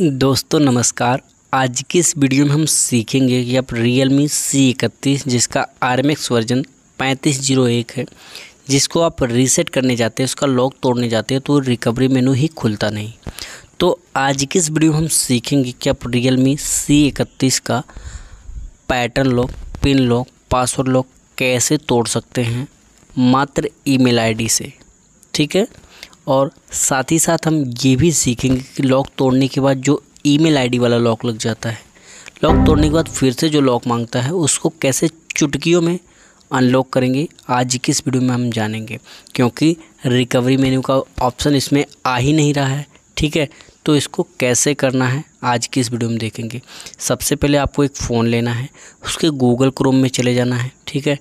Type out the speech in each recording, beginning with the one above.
दोस्तों नमस्कार आज की इस वीडियो में हम सीखेंगे कि आप रियल मी सी इकतीस जिसका आर एम एक्स वर्जन पैंतीस जीरो एक है जिसको आप रीसेट करने जाते हैं उसका लॉक तोड़ने जाते हैं तो रिकवरी मेनू ही खुलता नहीं तो आज की इस वीडियो में हम सीखेंगे कि आप रियल मी सी इकतीस का pattern lock pin lock password lock कैसे तोड़ सकते हैं मात्र ईमेल आईडी से ठीक है और साथ ही साथ हम ये भी सीखेंगे कि लॉक तोड़ने के बाद जो ईमेल आईडी वाला लॉक लग जाता है लॉक तोड़ने के बाद फिर से जो लॉक मांगता है उसको कैसे चुटकियों में अनलॉक करेंगे आज की इस वीडियो में हम जानेंगे क्योंकि रिकवरी मेन्यू का ऑप्शन इसमें आ ही नहीं रहा है ठीक है तो इसको कैसे करना है आज की इस वीडियो में देखेंगे सबसे पहले आपको एक फ़ोन लेना है उसके गूगल क्रोम में चले जाना है ठीक है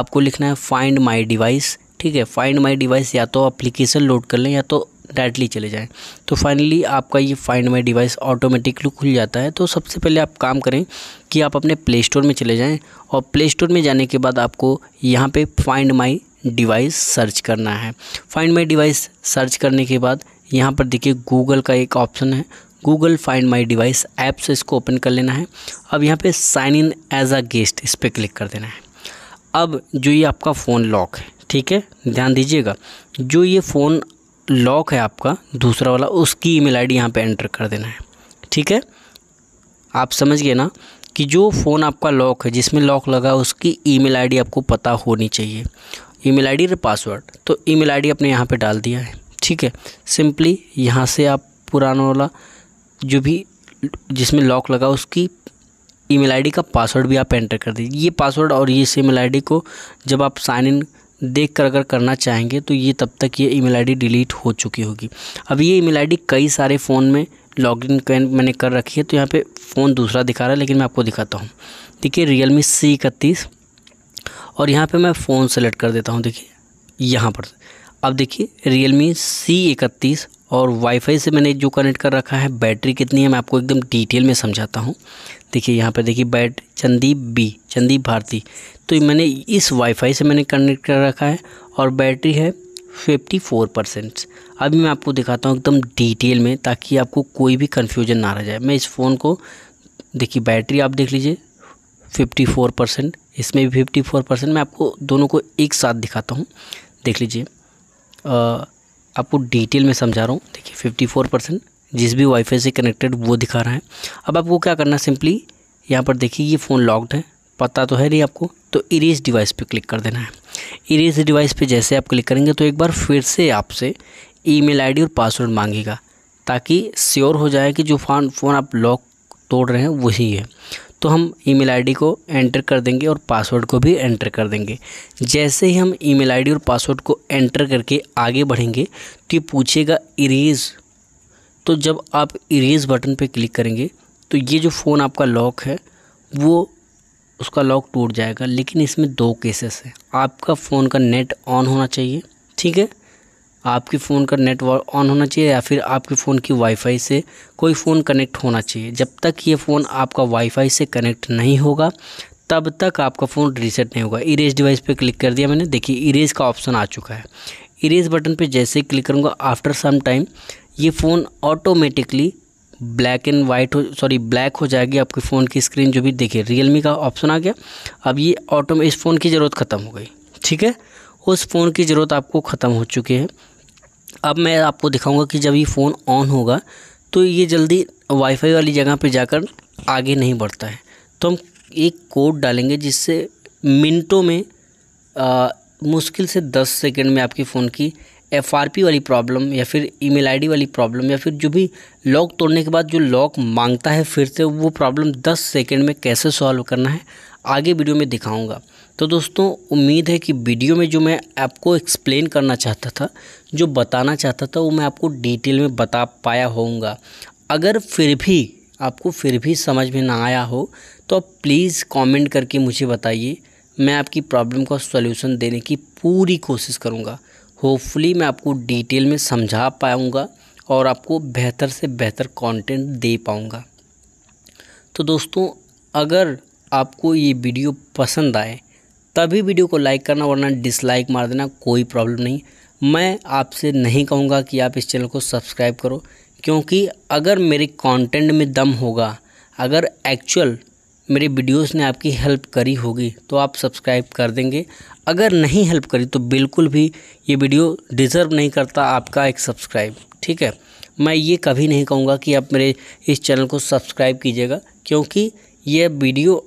आपको लिखना है फाइंड माई डिवाइस ठीक है फाइंड माई डिवाइस या तो अप्लीकेशन लोड कर लें या तो डायरेक्टली चले जाएँ तो फाइनली आपका ये फाइंड माई डिवाइस ऑटोमेटिकली खुल जाता है तो सबसे पहले आप काम करें कि आप अपने प्ले स्टोर में चले जाएँ और प्ले स्टोर में जाने के बाद आपको यहाँ पे फाइंड माई डिवाइस सर्च करना है फाइंड माई डिवाइस सर्च करने के बाद यहाँ पर देखिए गूगल का एक ऑप्शन है Google find my device app से इसको ओपन कर लेना है अब यहाँ पे sign in as a guest इस पर क्लिक कर देना है अब जो ये आपका फ़ोन लॉक है ठीक है ध्यान दीजिएगा जो ये फ़ोन लॉक है आपका दूसरा वाला उसकी ईमेल आईडी यहाँ पे एंटर कर देना है ठीक है आप समझ गए ना कि जो फ़ोन आपका लॉक है जिसमें लॉक लगा उसकी ईमेल आईडी आपको पता होनी चाहिए ईमेल आईडी और पासवर्ड तो ईमेल आईडी आपने यहाँ पे डाल दिया है ठीक है सिंपली यहाँ से आप पुराना वाला जो भी जिसमें लॉक लगा उसकी ईमेल आईडी का पासवर्ड भी आप एंटर कर दीजिए ये पासवर्ड और ये ईमेल आईडी को जब आप साइन इन देख कर अगर करना चाहेंगे तो ये तब तक ये ईमेल आईडी डिलीट हो चुकी होगी अब ये ईमेल आईडी कई सारे फ़ोन में लॉगिन मैंने कर रखी है तो यहाँ पे फ़ोन दूसरा दिखा रहा है लेकिन मैं आपको दिखाता हूँ देखिए रियल मी सी इकतीस और यहाँ पे मैं फ़ोन सेलेक्ट कर देता हूँ देखिए यहाँ पर अब देखिए रियल मी सी इकतीस और वाईफाई से मैंने जो कनेक्ट कर रखा है बैटरी कितनी है मैं आपको एकदम डिटेल में समझाता हूँ देखिए यहाँ पर देखिए बैट चंदीप बी चंदीप भारती तो मैंने इस वाईफाई से मैंने कनेक्ट कर रखा है और बैटरी है फिफ्टी फोर परसेंट अभी मैं आपको दिखाता हूँ एकदम डिटेल में ताकि आपको कोई भी कन्फ्यूजन ना रह जाए मैं इस फ़ोन को देखिए बैटरी आप देख लीजिए फिफ्टी फोर परसेंट इसमें भी फिफ्टी फोर परसेंट मैं आपको दोनों को एक साथ दिखाता हूँ देख लीजिए आपको डिटेल में समझा रहा हूँ देखिए फिफ्टी फोर परसेंट जिस भी वाईफाई से कनेक्टेड वो दिखा रहा है अब आपको क्या करना सिंपली यहाँ पर देखिए ये फ़ोन लॉक्ड है पता तो है नहीं आपको तो इरेज डिवाइस पे क्लिक कर देना है इरेज डिवाइस पे जैसे आप क्लिक करेंगे तो एक बार फिर से आपसे ई मेल और पासवर्ड मांगेगा ताकि श्योर हो जाए कि जो फ़ोन फ़ोन आप लॉक तोड़ रहे हैं वही है तो हम ईमेल आईडी को एंटर कर देंगे और पासवर्ड को भी एंटर कर देंगे जैसे ही हम ईमेल आईडी और पासवर्ड को एंटर करके आगे बढ़ेंगे तो ये पूछेगा इरेज तो जब आप इरेज बटन पर क्लिक करेंगे तो ये जो फ़ोन आपका लॉक है वो उसका लॉक टूट जाएगा लेकिन इसमें दो केसेस हैं आपका फ़ोन का नेट ऑन होना चाहिए ठीक है आपके फ़ोन का नेटवर्क ऑन होना चाहिए या फिर आपके फ़ोन की वाईफाई से कोई फ़ोन कनेक्ट होना चाहिए जब तक ये फ़ोन आपका वाईफाई से कनेक्ट नहीं होगा तब तक आपका फ़ोन रीसेट नहीं होगा इरेज डिवाइस पे क्लिक कर दिया मैंने देखिए इरेज का ऑप्शन आ चुका है इरेज बटन पे जैसे ही क्लिक करूँगा आफ्टर सम टाइम ये phone automatically black and white हो सॉरी ब्लैक हो जाएगी आपके फ़ोन की स्क्रीन जो भी देखिए रियलमी का ऑप्शन आ गया अब ये ऑटो इस फ़ोन की ज़रूरत ख़त्म हो गई ठीक है उस फ़ोन की ज़रूरत आपको ख़त्म हो चुकी है अब मैं आपको दिखाऊंगा कि जब ये फ़ोन ऑन होगा तो ये जल्दी वाईफाई वाली जगह पर जाकर आगे नहीं बढ़ता है तो हम एक कोड डालेंगे जिससे मिनटों में आ, मुश्किल से दस सेकेंड में आपके फ़ोन की एफ वाली प्रॉब्लम या फिर ईमेल आईडी वाली प्रॉब्लम या फिर जो भी लॉक तोड़ने के बाद जो लॉक मांगता है फिर से वो प्रॉब्लम दस सेकेंड में कैसे सॉल्व करना है आगे वीडियो में दिखाऊँगा तो दोस्तों उम्मीद है कि वीडियो में जो मैं आपको एक्सप्लेन करना चाहता था जो बताना चाहता था वो मैं आपको डिटेल में बता पाया होऊंगा अगर फिर भी आपको फिर भी समझ में ना आया हो तो आप प्लीज़ कमेंट करके मुझे बताइए मैं आपकी प्रॉब्लम का सोल्यूशन देने की पूरी कोशिश करूँगा होपफुली मैं आपको डिटेल में समझा पाऊँगा और आपको बेहतर से बेहतर कंटेंट दे पाऊँगा तो दोस्तों अगर आपको ये वीडियो पसंद आए तभी वीडियो को लाइक करना वरना डिसलाइक मार देना कोई प्रॉब्लम नहीं मैं आपसे नहीं कहूँगा कि आप इस चैनल को सब्सक्राइब करो क्योंकि अगर मेरे कंटेंट में दम होगा अगर एक्चुअल मेरे वीडियोस ने आपकी हेल्प करी होगी तो आप सब्सक्राइब कर देंगे अगर नहीं हेल्प करी तो बिल्कुल भी ये वीडियो डिज़र्व नहीं करता आपका एक सब्सक्राइब ठीक है मैं ये कभी नहीं कहूँगा कि आप मेरे इस चैनल को सब्सक्राइब कीजिएगा क्योंकि यह वीडियो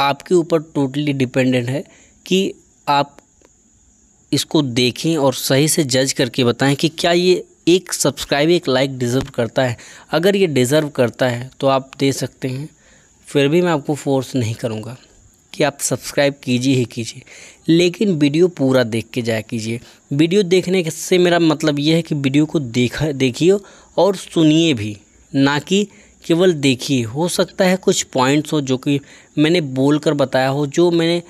आपके ऊपर टोटली डिपेंडेंट है कि आप इसको देखें और सही से जज करके बताएं कि क्या ये एक सब्सक्राइब एक लाइक डिज़र्व करता है अगर ये डिज़र्व करता है तो आप दे सकते हैं फिर भी मैं आपको फोर्स नहीं करूँगा कि आप सब्सक्राइब कीजिए ही कीजिए लेकिन वीडियो पूरा देख के जाया कीजिए वीडियो देखने से मेरा मतलब यह है कि वीडियो को देखा देखिए और सुनिए भी ना कि केवल देखिए हो सकता है कुछ पॉइंट्स हो जो कि मैंने बोल कर बताया हो जो मैंने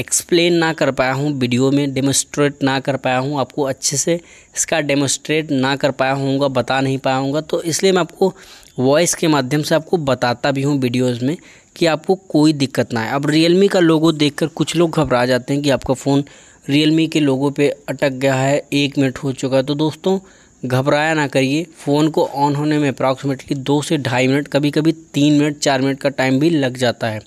एक्सप्लेन ना कर पाया हूँ वीडियो में डेमोस्ट्रेट ना कर पाया हूँ आपको अच्छे से इसका डेमोस्ट्रेट ना कर पाया होऊंगा बता नहीं पाया हूँगा तो इसलिए मैं आपको वॉइस के माध्यम से आपको बताता भी हूँ वीडियोस में कि आपको कोई दिक्कत ना आए अब रियलमी का लोगो देखकर कुछ लोग घबरा जाते हैं कि आपका फ़ोन रियलमी के लोगों पर अटक गया है एक मिनट हो चुका है तो दोस्तों घबराया ना करिए फ़ोन को ऑन होने में अप्रॉक्सीमेटली दो से ढाई मिनट कभी कभी तीन मिनट चार मिनट का टाइम भी लग जाता है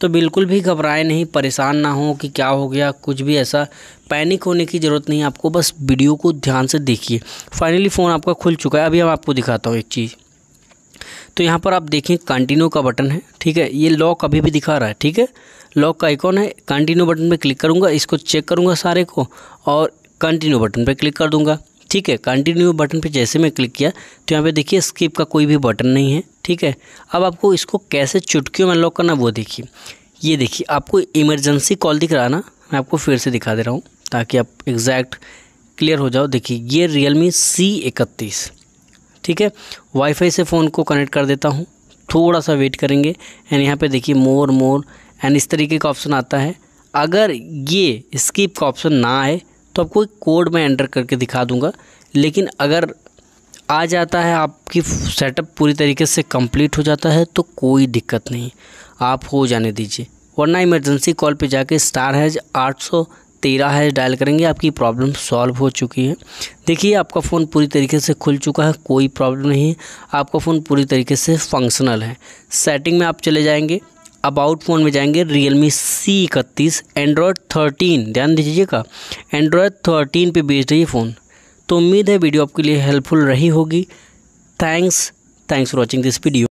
तो बिल्कुल भी घबराए नहीं परेशान ना हो कि क्या हो गया कुछ भी ऐसा पैनिक होने की ज़रूरत नहीं आपको बस वीडियो को ध्यान से देखिए फाइनली फ़ोन आपका खुल चुका है अभी हम आपको दिखाता हूँ एक चीज़ तो यहाँ पर आप देखें कंटिन्यू का बटन है ठीक है ये लॉक अभी भी दिखा रहा है ठीक है लॉक का आइकॉन है कंटिन्यू बटन पे क्लिक करूँगा इसको चेक करूँगा सारे को और कंटिन्यू बटन पे क्लिक कर दूँगा ठीक है कंटिन्यू बटन पे जैसे मैं क्लिक किया तो यहाँ पे देखिए स्किप का कोई भी बटन नहीं है ठीक है अब आपको इसको कैसे चुटकियों में लॉक करना वो देखिए ये देखिए आपको इमरजेंसी कॉल दिख रहा ना मैं आपको फिर से दिखा दे रहा हूँ ताकि आप एग्जैक्ट क्लियर हो जाओ देखिए ये रियल मी सी इकतीस ठीक है वाईफाई से फ़ोन को कनेक्ट कर देता हूँ थोड़ा सा वेट करेंगे एंड यहाँ पर देखिए मोर मोर एंड इस तरीके का ऑप्शन आता है अगर ये स्किप का ऑप्शन ना आए तो आपको एक कोड मैं एंटर करके दिखा दूँगा लेकिन अगर आ जाता है आपकी सेटअप पूरी तरीके से कंप्लीट हो जाता है तो कोई दिक्कत नहीं आप हो जाने दीजिए वरना इमरजेंसी कॉल पे जाके स्टार हैज आठ सौ तेरह हैज डायल करेंगे आपकी प्रॉब्लम सॉल्व हो चुकी है देखिए आपका फ़ोन पूरी तरीके से खुल चुका है कोई प्रॉब्लम नहीं है आपका फ़ोन पूरी तरीके से फंक्शनल है सेटिंग में आप चले जाएंगे अबाउट फ़ोन में जाएंगे रियल मी सी इकतीस एंड्रॉयड थर्टीन ध्यान दीजिएगा एंड्रॉयड थर्टीन पे बेच है फ़ोन तो उम्मीद है वीडियो आपके लिए हेल्पफुल रही होगी thanks thanks for watching this video